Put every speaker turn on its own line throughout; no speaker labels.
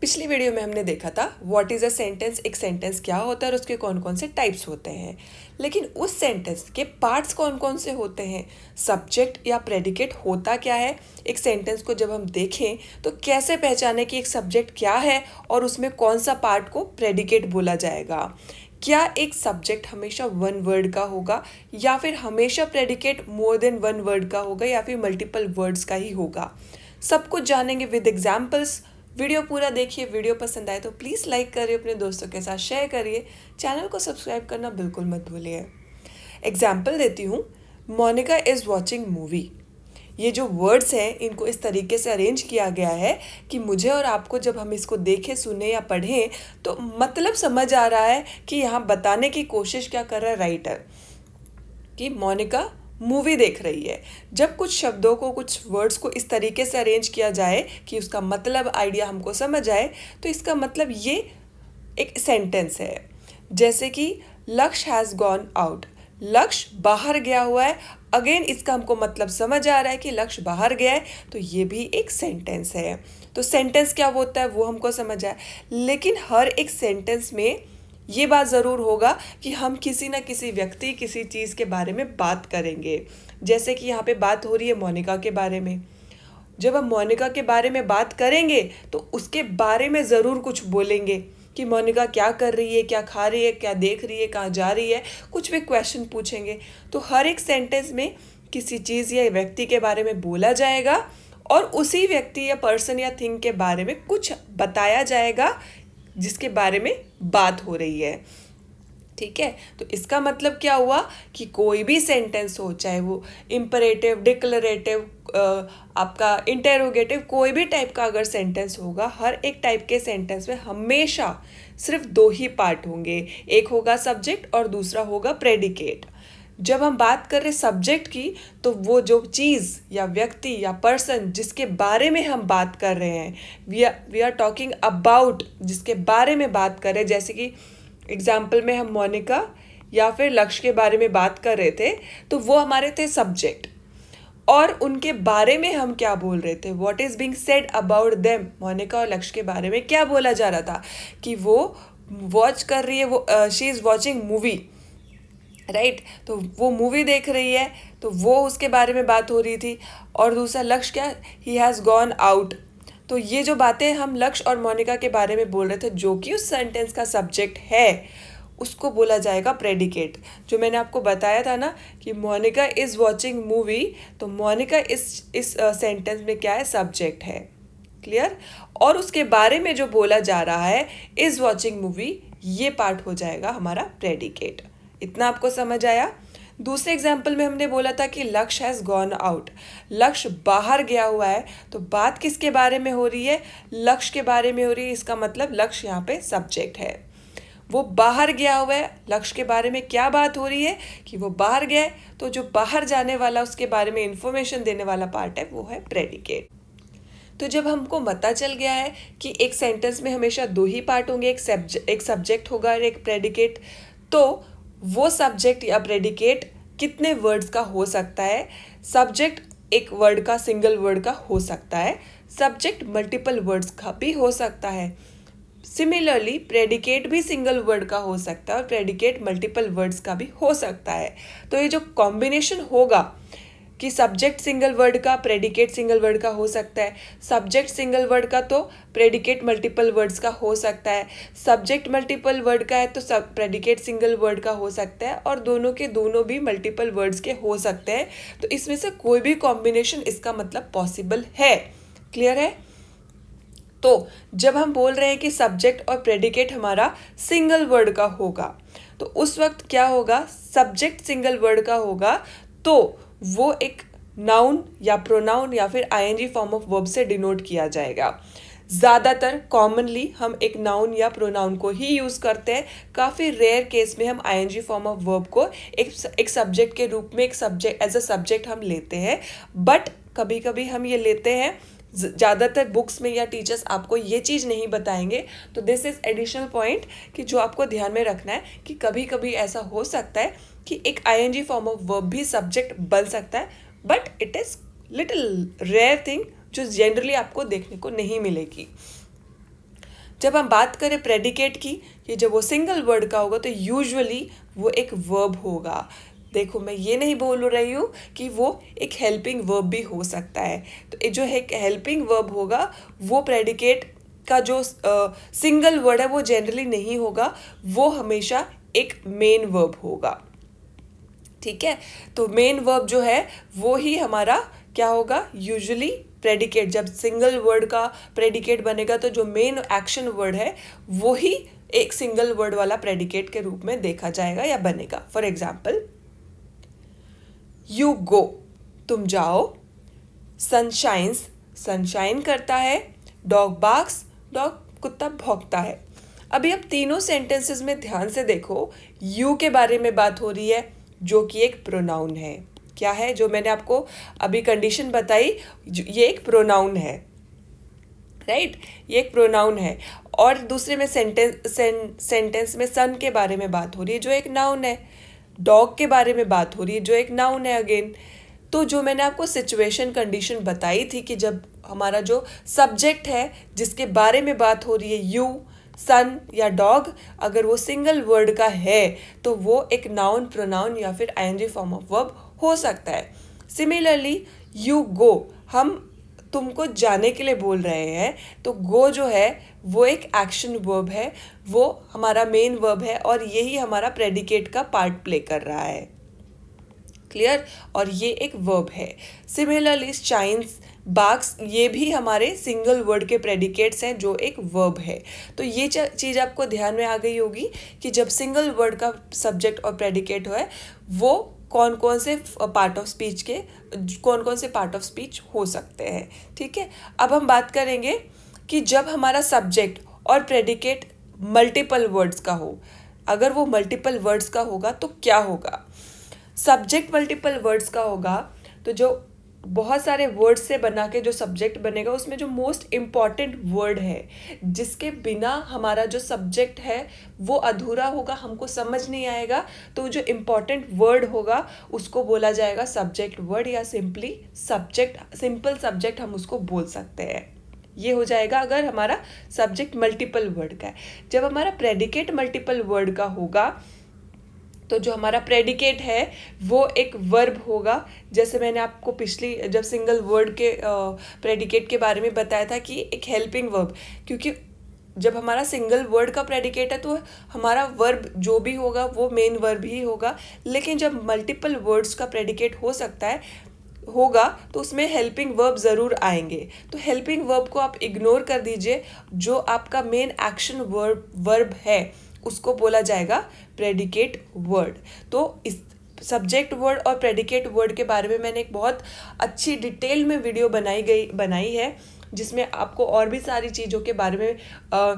पिछली वीडियो में हमने देखा था व्हाट इज़ अ सेंटेंस एक सेंटेंस क्या होता है और उसके कौन कौन से टाइप्स होते हैं लेकिन उस सेंटेंस के पार्ट्स कौन कौन से होते हैं सब्जेक्ट या प्रेडिकेट होता क्या है एक सेंटेंस को जब हम देखें तो कैसे पहचाने कि एक सब्जेक्ट क्या है और उसमें कौन सा पार्ट को प्रेडिकेट बोला जाएगा क्या एक सब्जेक्ट हमेशा वन वर्ड का होगा या फिर हमेशा predicate more than one word का होगा या फिर मल्टीपल वर्ड्स का ही होगा सब कुछ जानेंगे विद एग्जाम्पल्स वीडियो पूरा देखिए वीडियो पसंद आए तो प्लीज़ लाइक करिए अपने दोस्तों के साथ शेयर करिए चैनल को सब्सक्राइब करना बिल्कुल मत भूलिए एग्जाम्पल देती हूँ मोनिका इज़ वॉचिंग मूवी ये जो वर्ड्स हैं इनको इस तरीके से अरेंज किया गया है कि मुझे और आपको जब हम इसको देखें सुने या पढ़ें तो मतलब समझ आ रहा है कि यहाँ बताने की कोशिश क्या कर रहा है राइटर कि मोनिका मूवी देख रही है जब कुछ शब्दों को कुछ वर्ड्स को इस तरीके से अरेंज किया जाए कि उसका मतलब आइडिया हमको समझ आए तो इसका मतलब ये एक सेंटेंस है जैसे कि लक्ष्य हैज़ गॉन आउट लक्ष्य बाहर गया हुआ है अगेन इसका हमको मतलब समझ आ रहा है कि लक्ष्य बाहर गया है तो ये भी एक सेंटेंस है तो सेंटेंस क्या होता है वो हमको समझ आए लेकिन हर एक सेंटेंस में ये बात ज़रूर होगा कि हम किसी ना किसी व्यक्ति किसी चीज़ के बारे में बात करेंगे जैसे कि यहाँ पे बात हो रही है मोनिका के बारे में जब हम मोनिका के बारे में बात करेंगे तो उसके बारे में ज़रूर कुछ बोलेंगे कि मोनिका क्या कर रही है क्या खा रही है क्या देख रही है कहाँ जा रही है कुछ भी क्वेश्चन पूछेंगे तो हर एक सेंटेंस में किसी चीज़ या व्यक्ति के बारे में बोला जाएगा और उसी व्यक्ति या पर्सन या थिंग के बारे में कुछ बताया जाएगा जिसके बारे में बात हो रही है ठीक है तो इसका मतलब क्या हुआ कि कोई भी सेंटेंस हो चाहे वो इम्परेटिव डिक्लरेटिव आपका इंटेरोगेटिव कोई भी टाइप का अगर सेंटेंस होगा हर एक टाइप के सेंटेंस में हमेशा सिर्फ दो ही पार्ट होंगे एक होगा सब्जेक्ट और दूसरा होगा प्रेडिकेट जब हम बात कर रहे सब्जेक्ट की तो वो जो चीज़ या व्यक्ति या पर्सन जिसके बारे में हम बात कर रहे हैं we are we are talking about जिसके बारे में बात कर रहे हैं जैसे कि एग्जाम्पल में हम मोनिका या फिर लक्ष्य के बारे में बात कर रहे थे तो वो हमारे थे सब्जेक्ट और उनके बारे में हम क्या बोल रहे थे what is being said about them Monica और लक्ष्य के बारे में क्या बोला जा रहा था कि वो वॉच कर रही है वो she is watching movie right right? तो वो मूवी देख रही है तो वो उसके बारे में बात हो रही थी और दूसरा लक्ष्य क्या ही हैज़ गॉन आउट तो ये जो बातें हम लक्ष्य और मोनिका के बारे में बोल रहे थे जो कि उस सेंटेंस का सब्जेक्ट है उसको बोला जाएगा प्रेडिकेट जो मैंने आपको बताया था ना कि मोनिका इज़ वॉचिंग मूवी तो मोनिका इस इस सेंटेंस uh, में क्या है सब्जेक्ट है क्लियर और उसके बारे में जो बोला जा रहा है इज़ वॉचिंग मूवी ये पार्ट हो जाएगा हमारा प्रेडिकेट इतना आपको समझ आया दूसरे एग्जाम्पल में हमने बोला था कि लक्ष्य हैज़ गॉन आउट लक्ष्य बाहर गया हुआ है तो बात किसके बारे में हो रही है लक्ष्य के बारे में हो रही है इसका मतलब लक्ष्य यहाँ पे सब्जेक्ट है वो बाहर गया हुआ है लक्ष्य के बारे में क्या बात हो रही है कि वो बाहर गए तो जो बाहर जाने वाला उसके बारे में इंफॉर्मेशन देने वाला पार्ट है वो है प्रेडिकेट तो जब हमको पता चल गया है कि एक सेंटेंस में हमेशा दो ही पार्ट होंगे एक सब्जेक्ट एक सब्जेक्ट होगा और एक प्रेडिकेट तो वो सब्जेक्ट या प्रेडिकेट कितने वर्ड्स का हो सकता है सब्जेक्ट एक वर्ड का सिंगल वर्ड का हो सकता है सब्जेक्ट मल्टीपल वर्ड्स का भी हो सकता है सिमिलरली प्रेडिकेट भी सिंगल वर्ड का हो सकता है और प्रेडिकेट मल्टीपल वर्ड्स का भी हो सकता है तो ये जो कॉम्बिनेशन होगा कि सब्जेक्ट सिंगल वर्ड का प्रेडिकेट सिंगल वर्ड का हो सकता है सब्जेक्ट सिंगल वर्ड का तो प्रेडिकेट मल्टीपल वर्ड्स का हो सकता है सब्जेक्ट मल्टीपल वर्ड का है तो सब प्रेडिकेट सिंगल वर्ड का हो सकता है और दोनों के दोनों भी मल्टीपल वर्ड्स के हो सकते हैं तो इसमें से कोई भी कॉम्बिनेशन इसका मतलब पॉसिबल है क्लियर है तो जब हम बोल रहे हैं कि सब्जेक्ट और प्रेडिकेट हमारा सिंगल वर्ड का होगा तो उस वक्त क्या होगा सब्जेक्ट सिंगल वर्ड का होगा तो वो एक नाउन या प्रोनाउन या फिर आईएनजी फॉर्म ऑफ वर्ब से डिनोट किया जाएगा ज़्यादातर कॉमनली हम एक नाउन या प्रोनाउन को ही यूज़ करते हैं काफ़ी रेयर केस में हम आईएनजी फॉर्म ऑफ वर्ब को एक एक सब्जेक्ट के रूप में एक सब्जेक्ट एज अ सब्जेक्ट हम लेते हैं बट कभी कभी हम ये लेते हैं ज़्यादातर बुक्स में या टीचर्स आपको ये चीज़ नहीं बताएंगे तो दिस इज़ एडिशनल पॉइंट कि जो आपको ध्यान में रखना है कि कभी कभी ऐसा हो सकता है कि एक आई फॉर्म ऑफ वर्ब भी सब्जेक्ट बन सकता है but it is little rare thing जो जनरली आपको देखने को नहीं मिलेगी जब हम बात करें प्रेडिकेट की कि जब वो सिंगल वर्ड का होगा तो यूजुअली वो एक वर्ब होगा देखो मैं ये नहीं बोल रही हूँ कि वो एक हेल्पिंग वर्ब भी हो सकता है तो जो एक हेल्पिंग वर्ब होगा वो प्रेडिकेट का जो सिंगल वर्ड है वो जनरली नहीं होगा वो हमेशा एक मेन वर्ब होगा ठीक है तो मेन वर्ब जो है वो ही हमारा क्या होगा यूजली प्रेडिकेट जब सिंगल वर्ड का प्रेडिकेट बनेगा तो जो मेन एक्शन वर्ड है वो ही एक सिंगल वर्ड वाला प्रेडिकेट के रूप में देखा जाएगा या बनेगा फॉर एग्जाम्पल यू गो तुम जाओ सनशाइन्स सनशाइन करता है डॉग बाक्स डॉग कुत्ता भोंकता है अभी अब तीनों सेंटेंसेस में ध्यान से देखो यू के बारे में बात हो रही है जो कि एक प्रोनाउन है क्या है जो मैंने आपको अभी कंडीशन बताई ये एक प्रोनाउन है राइट right? ये एक प्रोनाउन है और दूसरे में सेंटेंस सेंटेंस में सन के बारे में बात हो रही है जो एक नाउन है डॉग के बारे में बात हो रही है जो एक नाउन है अगेन तो जो मैंने आपको सिचुएशन कंडीशन बताई थी कि जब हमारा जो सब्जेक्ट है जिसके बारे में बात हो रही है यू सन या डॉग अगर वो सिंगल वर्ड का है तो वो एक नाउन प्रोनाउन या फिर आई फॉर्म ऑफ वर्ब हो सकता है सिमिलरली यू गो हम तुमको जाने के लिए बोल रहे हैं तो गो जो है वो एक एक्शन वर्ब है वो हमारा मेन वर्ब है और यही हमारा प्रेडिकेट का पार्ट प्ले कर रहा है क्लियर और ये एक वर्ब है सिमिलरली चाइन्स बाक्स ये भी हमारे सिंगल वर्ड के प्रेडिकेट्स हैं जो एक वर्ब है तो ये चीज़ आपको ध्यान में आ गई होगी कि जब सिंगल वर्ड का सब्जेक्ट और प्रेडिकेट हो है वो कौन कौन से पार्ट ऑफ स्पीच के कौन कौन से पार्ट ऑफ स्पीच हो सकते हैं ठीक है अब हम बात करेंगे कि जब हमारा सब्जेक्ट और प्रेडिकेट मल्टीपल वर्ड्स का हो अगर वो मल्टीपल वर्ड्स का होगा तो क्या होगा सब्जेक्ट मल्टीपल वर्ड्स का होगा तो जो बहुत सारे वर्ड से बना के जो सब्जेक्ट बनेगा उसमें जो मोस्ट इम्पॉर्टेंट वर्ड है जिसके बिना हमारा जो सब्जेक्ट है वो अधूरा होगा हमको समझ नहीं आएगा तो जो इम्पॉर्टेंट वर्ड होगा उसको बोला जाएगा सब्जेक्ट वर्ड या सिंपली सब्जेक्ट सिंपल सब्जेक्ट हम उसको बोल सकते हैं ये हो जाएगा अगर हमारा सब्जेक्ट मल्टीपल वर्ड का है जब हमारा प्रेडिकेट मल्टीपल वर्ड का होगा तो जो हमारा प्रेडिकेट है वो एक वर्ब होगा जैसे मैंने आपको पिछली जब सिंगल वर्ड के प्रेडिकेट के बारे में बताया था कि एक हेल्पिंग वर्ब क्योंकि जब हमारा सिंगल वर्ड का प्रेडिकेट है तो हमारा वर्ब जो भी होगा वो मेन वर्ब ही होगा लेकिन जब मल्टीपल वर्ड्स का प्रेडिकेट हो सकता है होगा तो उसमें हेल्पिंग वर्ब ज़रूर आएंगे तो हेल्पिंग वर्ब को आप इग्नोर कर दीजिए जो आपका मेन एक्शन वर्ब वर्ब है उसको बोला जाएगा प्रेडिकेट वर्ड तो इस सब्जेक्ट वर्ड और प्रेडिकेट वर्ड के बारे में मैंने एक बहुत अच्छी डिटेल में वीडियो बनाई गई बनाई है जिसमें आपको और भी सारी चीज़ों के बारे में आ,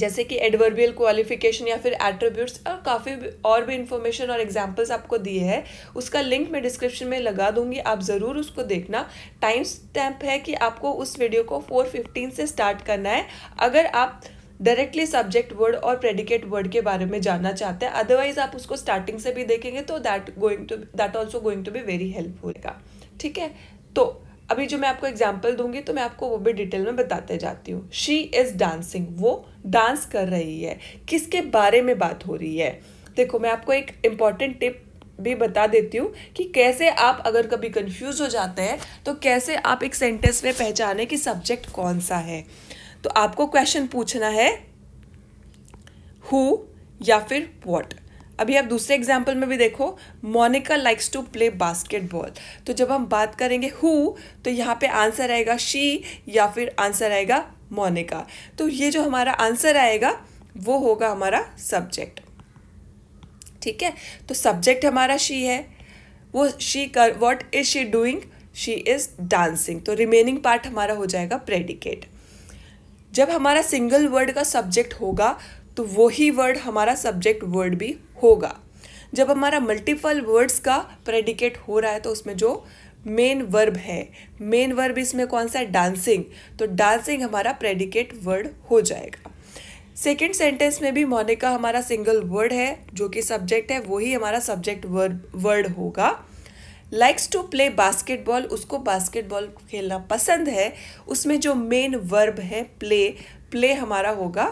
जैसे कि एडवर्बियल क्वालिफिकेशन या फिर एट्रीब्यूट्स और काफ़ी और भी इंफॉर्मेशन और एग्जांपल्स आपको दिए हैं उसका लिंक मैं डिस्क्रिप्शन में लगा दूंगी आप ज़रूर उसको देखना टाइम स्टैम्प है कि आपको उस वीडियो को फोर फिफ्टीन से स्टार्ट करना है अगर आप डायरेक्टली सब्जेक्ट वर्ड और प्रेडिकेट वर्ड के बारे में जानना चाहते हैं अदरवाइज आप उसको स्टार्टिंग से भी देखेंगे तो that going to that also going to be very helpful का ठीक है तो अभी जो मैं आपको एग्जाम्पल दूंगी तो मैं आपको वो भी डिटेल में बताते जाती हूँ शी इज़ डांसिंग वो डांस कर रही है किसके बारे में बात हो रही है देखो मैं आपको एक इम्पॉर्टेंट टिप भी बता देती हूँ कि कैसे आप अगर कभी कंफ्यूज हो जाते हैं तो कैसे आप एक सेंटेंस में पहचाने कि सब्जेक्ट कौन सा है तो आपको क्वेश्चन पूछना है हु या फिर वॉट अभी आप दूसरे एग्जाम्पल में भी देखो Monica likes to play basketball तो जब हम बात करेंगे हु तो यहाँ पे आंसर आएगा शी या फिर आंसर आएगा मोनिका तो ये जो हमारा आंसर आएगा वो होगा हमारा सब्जेक्ट ठीक है तो सब्जेक्ट हमारा शी है वो शी कर what is she doing she is dancing तो रिमेनिंग पार्ट हमारा हो जाएगा प्रेडिकेट जब हमारा सिंगल वर्ड का सब्जेक्ट होगा तो वही वर्ड हमारा सब्जेक्ट वर्ड भी होगा जब हमारा मल्टीपल वर्ड्स का प्रेडिकेट हो रहा है तो उसमें जो मेन वर्ब है मेन वर्ब इसमें कौन सा है डांसिंग तो डांसिंग हमारा प्रेडिकेट वर्ड हो जाएगा सेकेंड सेंटेंस में भी मोनिका हमारा सिंगल वर्ड है जो कि सब्जेक्ट है वही हमारा सब्जेक्ट वर्ड वर्ड होगा लाइक्स टू प्ले बास्केटबॉल उसको बास्केटबॉल खेलना पसंद है उसमें जो मेन वर्ब है प्ले प्ले हमारा होगा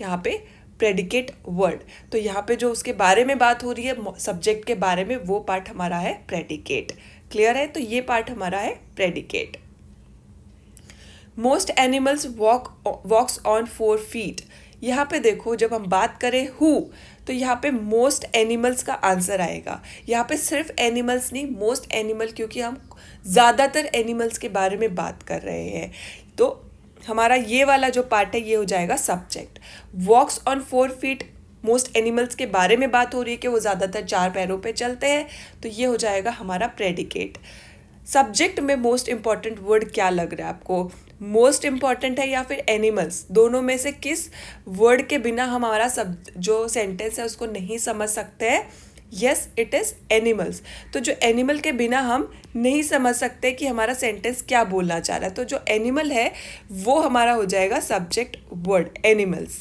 यहाँ पे प्रेडिकेट वर्ड तो यहाँ पे जो उसके बारे में बात हो रही है सब्जेक्ट के बारे में वो पार्ट हमारा है प्रेडिकेट क्लियर है तो ये पार्ट हमारा है predicate most animals walk walks on four feet यहाँ पे देखो जब हम बात करें हु तो यहाँ पे मोस्ट एनिमल्स का आंसर आएगा यहाँ पे सिर्फ एनिमल्स नहीं मोस्ट एनिमल क्योंकि हम ज़्यादातर एनिमल्स के बारे में बात कर रहे हैं तो हमारा ये वाला जो पार्ट है ये हो जाएगा subject walks on four feet most animals के बारे में बात हो रही है कि वो ज़्यादातर चार पैरों पे चलते हैं तो ये हो जाएगा हमारा प्रेडिकेट सब्जेक्ट में मोस्ट इम्पॉर्टेंट वर्ड क्या लग रहा है आपको मोस्ट इम्पॉर्टेंट है या फिर एनिमल्स दोनों में से किस वर्ड के बिना हमारा सब जो सेंटेंस है उसको नहीं समझ सकते हैं यस इट इज़ एनिमल्स तो जो एनिमल के बिना हम नहीं समझ सकते कि हमारा सेंटेंस क्या बोलना चाह रहा है तो जो एनिमल है वो हमारा हो जाएगा सब्जेक्ट वर्ड एनिमल्स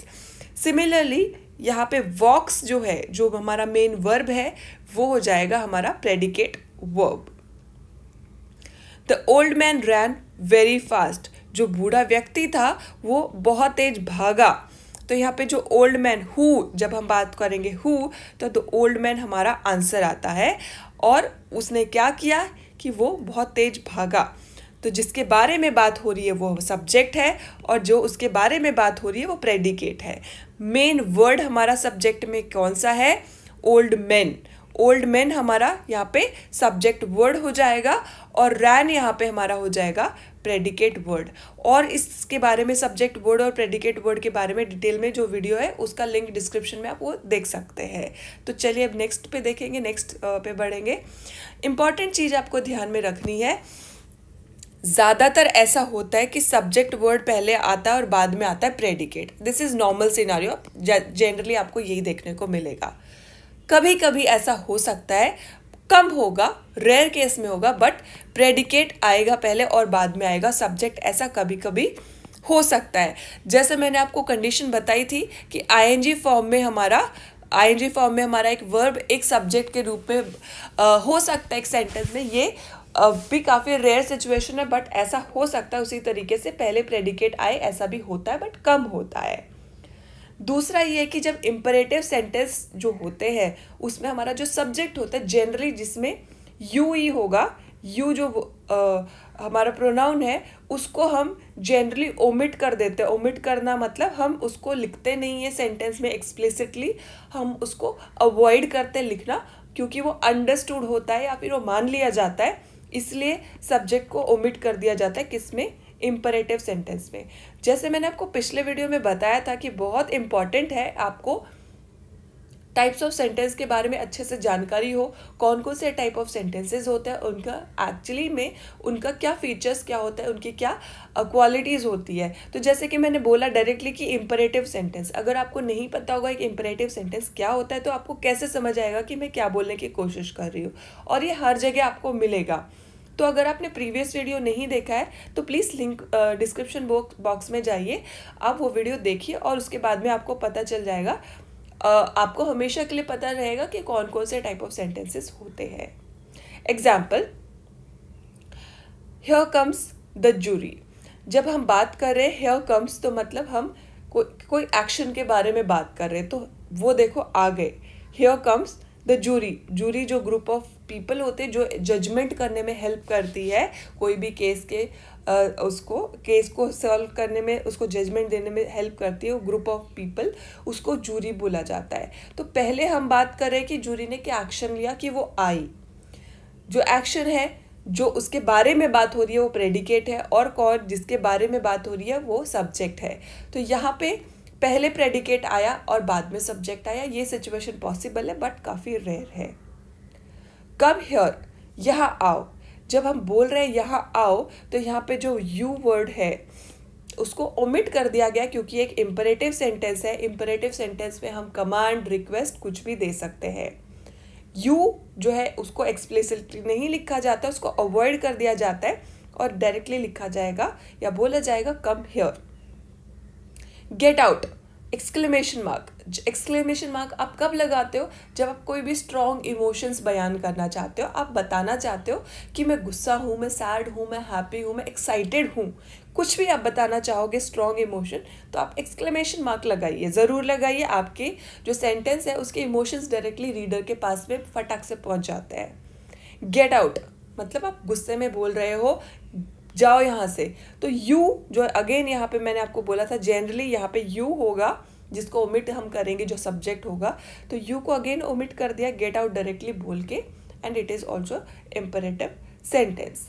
सिमिलरली यहाँ पे वॉक्स जो है जो हमारा मेन वर्ब है वो हो जाएगा हमारा predicate verb the old man ran very fast जो बूढ़ा व्यक्ति था वो बहुत तेज भागा तो यहाँ पे जो ओल्ड मैन हु जब हम बात करेंगे हु तो द ओल्ड मैन हमारा आंसर आता है और उसने क्या किया कि वो बहुत तेज भागा तो जिसके बारे में बात हो रही है वो सब्जेक्ट है और जो उसके बारे में बात हो रही है वो प्रेडिकेट है मेन वर्ड हमारा सब्जेक्ट में कौन सा है ओल्ड मैन ओल्ड मैन हमारा यहाँ पे सब्जेक्ट वर्ड हो जाएगा और रैन यहाँ पे हमारा हो जाएगा प्रेडिकेट वर्ड और इसके बारे में सब्जेक्ट वर्ड और प्रेडिकेट वर्ड के बारे में डिटेल में जो वीडियो है उसका लिंक डिस्क्रिप्शन में आप वो देख सकते हैं तो चलिए अब नेक्स्ट पे देखेंगे नेक्स्ट पे बढ़ेंगे इंपॉर्टेंट चीज़ आपको ध्यान में रखनी है ज़्यादातर ऐसा होता है कि सब्जेक्ट वर्ड पहले आता है और बाद में आता है predicate this is normal scenario generally आपको यही देखने को मिलेगा कभी कभी ऐसा हो सकता है कम होगा रेयर केस में होगा बट प्रेडिकेट आएगा पहले और बाद में आएगा सब्जेक्ट ऐसा कभी कभी हो सकता है जैसे मैंने आपको कंडीशन बताई थी कि आईएनजी फॉर्म में हमारा आईएनजी फॉर्म में हमारा एक वर्ब एक सब्जेक्ट के रूप में आ, हो सकता है एक सेंटेंस में ये आ, भी काफ़ी रेयर सिचुएशन है बट ऐसा हो सकता है उसी तरीके से पहले प्रेडिकेट आए ऐसा भी होता है बट कम होता है दूसरा ये है कि जब इम्परेटिव सेंटेंस जो होते हैं उसमें हमारा जो सब्जेक्ट होता है जनरली जिसमें यू ही होगा यू जो आ, हमारा प्रोनाउन है उसको हम जनरली ओमिट कर देते हैं ओमिट करना मतलब हम उसको लिखते नहीं है सेंटेंस में एक्सप्लिसिटली हम उसको अवॉइड करते हैं लिखना क्योंकि वो अंडरस्टूड होता है या फिर वो मान लिया जाता है इसलिए सब्जेक्ट को ओमिट कर दिया जाता है किस में इम्परेटिव सेंटेंस में जैसे मैंने आपको पिछले वीडियो में बताया था कि बहुत इम्पॉर्टेंट है आपको टाइप्स ऑफ सेंटेंस के बारे में अच्छे से जानकारी हो कौन कौन से टाइप ऑफ सेंटेंसेस होते हैं उनका एक्चुअली में उनका क्या फीचर्स क्या होता है उनकी क्या क्वालिटीज़ होती है तो जैसे कि मैंने बोला डायरेक्टली कि इम्परेटिव सेंटेंस अगर आपको नहीं पता होगा एक इम्परेटिव सेंटेंस क्या होता है तो आपको कैसे समझ आएगा कि मैं क्या बोलने की कोशिश कर रही हूँ और ये हर जगह आपको मिलेगा तो अगर आपने प्रीवियस वीडियो नहीं देखा है तो प्लीज़ लिंक डिस्क्रिप्शन बॉक्स में जाइए आप वो वीडियो देखिए और उसके बाद में आपको पता चल जाएगा आपको हमेशा के लिए पता रहेगा कि कौन कौन से टाइप ऑफ सेंटेंसेस होते हैं example here comes the jury जब हम बात कर रहे हैं हेयर कम्स तो मतलब हम को, कोई एक्शन के बारे में बात कर रहे हैं तो वो देखो आ गए here comes the jury jury जो ग्रुप ऑफ पीपल होते जो जजमेंट करने में हेल्प करती है कोई भी केस के उसको केस को सॉल्व करने में उसको जजमेंट देने में हेल्प करती है ग्रुप ऑफ पीपल उसको जूरी बोला जाता है तो पहले हम बात करें कि जूरी ने क्या एक्शन लिया कि वो आई जो एक्शन है जो उसके बारे में बात हो रही है वो प्रेडिकेट है और कौन जिसके बारे में बात हो रही है वो सब्जेक्ट है तो यहाँ पे पहले प्रेडिकेट आया और बाद में सब्जेक्ट आया ये सिचुएशन पॉसिबल है बट काफ़ी रेयर है कम हेयर यहाँ आओ जब हम बोल रहे हैं यहाँ आओ तो यहाँ पे जो यू वर्ड है उसको ओमिट कर दिया गया क्योंकि एक इम्परेटिव सेंटेंस है इम्परेटिव सेंटेंस में हम कमांड रिक्वेस्ट कुछ भी दे सकते हैं यू जो है उसको एक्सप्लेसिटली नहीं लिखा जाता उसको अवॉइड कर दिया जाता है और डायरेक्टली लिखा जाएगा या बोला जाएगा come here get out exclamation mark exclamation mark आप कब लगाते हो जब आप कोई भी स्ट्रॉन्ग इमोशंस बयान करना चाहते हो आप बताना चाहते हो कि मैं गुस्सा हूँ मैं सैड हूँ मैं हैप्पी हूँ मैं एक्साइटेड हूँ कुछ भी आप बताना चाहोगे स्ट्रॉन्ग इमोशन तो आप एक्सक्लेमेशन मार्क लगाइए ज़रूर लगाइए आपके जो सेंटेंस है उसके इमोशंस डायरेक्टली रीडर के पास में फटाक से पहुँच जाते हैं गेट आउट मतलब आप गुस्से में बोल रहे हो जाओ यहाँ से तो यू जो अगेन यहाँ पे मैंने आपको बोला था जनरली यहाँ पे यू होगा जिसको ओमिट हम करेंगे जो सब्जेक्ट होगा तो यू को अगेन ओमिट कर दिया गेट आउट डायरेक्टली बोल के and it is also imperative sentence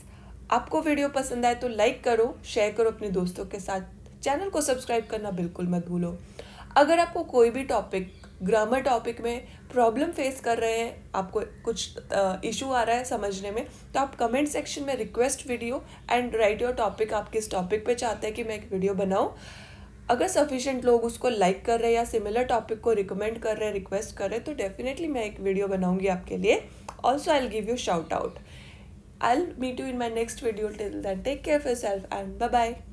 आपको वीडियो पसंद आए तो लाइक करो शेयर करो अपने दोस्तों के साथ चैनल को सब्सक्राइब करना बिल्कुल मत भूलो अगर आपको कोई भी टॉपिक ग्रामर टॉपिक में प्रॉब्लम फेस कर रहे हैं आपको कुछ इशू आ रहा है समझने में तो आप कमेंट सेक्शन में request video and write your topic आप किस टॉपिक पे चाहते हैं कि मैं एक वीडियो बनाऊँ अगर सफिशेंट लोग उसको लाइक कर रहे हैं या सिमिलर टॉपिक को रिकमेंड कर रहे हैं रिक्वेस्ट कर रहे हैं तो डेफिनेटली मैं एक वीडियो बनाऊंगी आपके लिए also I give you shout out I meet you in my next video Till that take care of self and bye